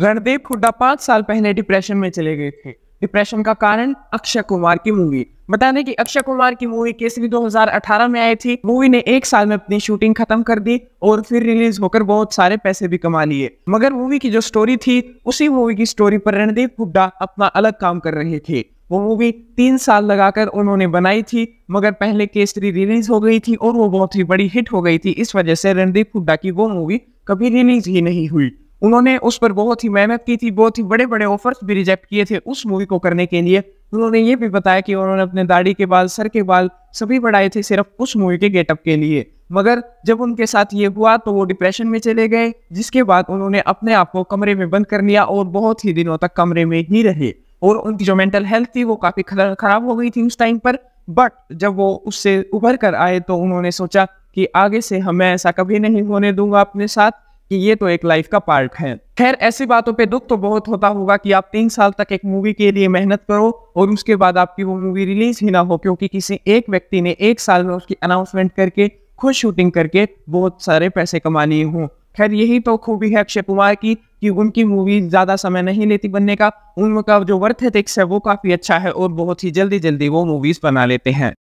रणदीप हुड्डा पांच साल पहले डिप्रेशन में चले गए थे डिप्रेशन का कारण अक्षय कुमार की मूवी बता दें कि अक्षय कुमार की मूवी केसरी 2018 में आई थी मूवी ने एक साल में अपनी शूटिंग खत्म कर दी और फिर रिलीज होकर बहुत सारे पैसे भी कमा लिए मगर मूवी की जो स्टोरी थी उसी मूवी की स्टोरी पर रणदीप हुड्डा अपना अलग काम कर रहे थे वो मूवी तीन साल लगाकर उन्होंने बनाई थी मगर पहले केसरी रिलीज हो गई थी और वो बहुत ही बड़ी हिट हो गई थी इस वजह से रणदीप हुड्डा की वो मूवी कभी रिलीज ही नहीं हुई उन्होंने उस पर बहुत ही मेहनत की थी बहुत ही बड़े बड़े ऑफर्स भी रिजेक्ट किए थे उस मूवी को करने के लिए उन्होंने ये भी बताया कि उन्होंने अपने दाढ़ी के बाल सर के बाल सभी बढ़ाए थे सिर्फ उस मूवी के गेटअप के लिए मगर जब उनके साथ ये हुआ तो वो डिप्रेशन में चले गए जिसके बाद उन्होंने अपने आप को कमरे में बंद कर लिया और बहुत ही दिनों तक कमरे में ही रहे और उनकी जो मेंटल हेल्थ थी वो काफ़ी खराब हो गई थी उस टाइम पर बट जब वो उससे उभर कर आए तो उन्होंने सोचा कि आगे से हमें ऐसा कभी नहीं होने दूंगा अपने साथ कि ये तो एक लाइफ का पार्ट है खैर ऐसी बातों पे दुख तो बहुत होता होगा कि आप तीन साल तक एक मूवी के लिए मेहनत करो और उसके बाद आपकी वो मूवी रिलीज ही ना हो क्योंकि किसी एक व्यक्ति ने एक साल में उसकी अनाउंसमेंट करके खुद शूटिंग करके बहुत सारे पैसे कमा लिए हों खैर यही तो खूबी है अक्षय कुमार की कि उनकी मूवी ज़्यादा समय नहीं लेती बनने का उनका जो वर्थ है वो काफ़ी अच्छा है और बहुत ही जल्दी जल्दी वो मूवीज़ बना लेते हैं